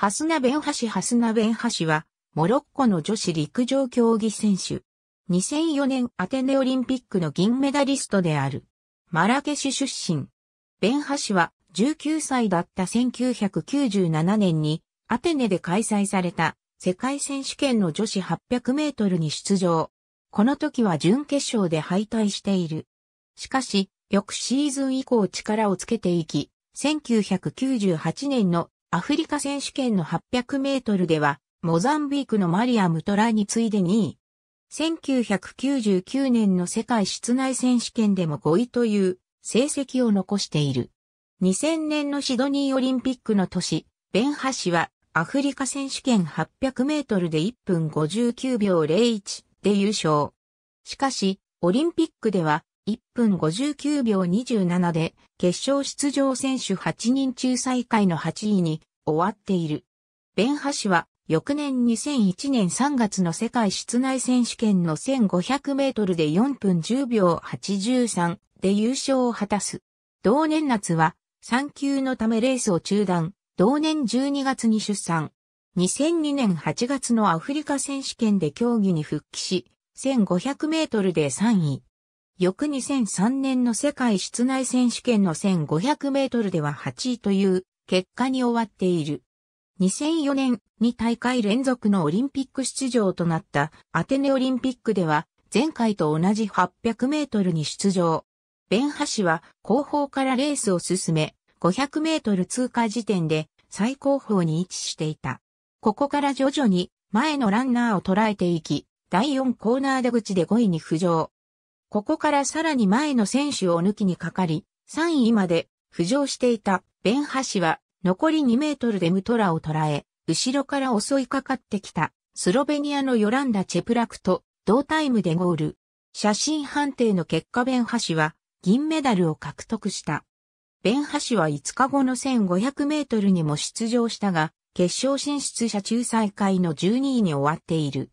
ハスナベンハシハスナベンハシは、モロッコの女子陸上競技選手。2004年アテネオリンピックの銀メダリストである。マラケシュ出身。ベンハシは、19歳だった1997年に、アテネで開催された、世界選手権の女子800メートルに出場。この時は準決勝で敗退している。しかし、翌シーズン以降力をつけていき、1998年のアフリカ選手権の800メートルでは、モザンビークのマリアムトラに次いで2位。1999年の世界室内選手権でも5位という成績を残している。2000年のシドニーオリンピックの年、ベンハシはアフリカ選手権800メートルで1分59秒01で優勝。しかし、オリンピックでは1分59秒27で決勝出場選手8人中最下位の8位に終わっている。ベンハ氏は翌年2001年3月の世界室内選手権の1500メートルで4分10秒83で優勝を果たす。同年夏は産休のためレースを中断、同年12月に出産。2002年8月のアフリカ選手権で競技に復帰し、1500メートルで3位。翌2003年の世界室内選手権の1500メートルでは8位という結果に終わっている。2004年に大会連続のオリンピック出場となったアテネオリンピックでは前回と同じ800メートルに出場。ベンハシは後方からレースを進め、500メートル通過時点で最高峰に位置していた。ここから徐々に前のランナーを捉えていき、第4コーナー出口で5位に浮上。ここからさらに前の選手を抜きにかかり、3位まで浮上していたベンハシは残り2メートルでムトラを捉え、後ろから襲いかかってきたスロベニアのヨランダ・チェプラクと同タイムでゴール。写真判定の結果ベンハシは銀メダルを獲得した。ベンハシは5日後の1500メートルにも出場したが、決勝進出者仲裁会の12位に終わっている。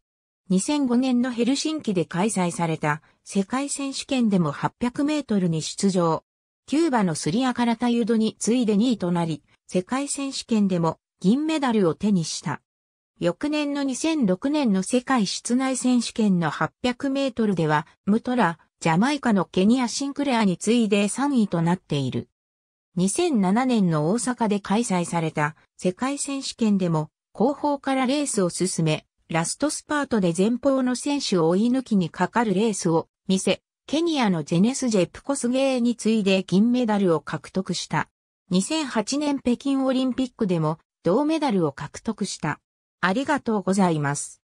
2005年のヘルシンキで開催された世界選手権でも800メートルに出場。キューバのスリアカラタユドに次いで2位となり、世界選手権でも銀メダルを手にした。翌年の2006年の世界室内選手権の800メートルでは、ムトラ、ジャマイカのケニア・シンクレアに次いで3位となっている。2007年の大阪で開催された世界選手権でも後方からレースを進め、ラストスパートで前方の選手を追い抜きにかかるレースを見せ、ケニアのジェネスジェプコスゲーに次いで銀メダルを獲得した。2008年北京オリンピックでも銅メダルを獲得した。ありがとうございます。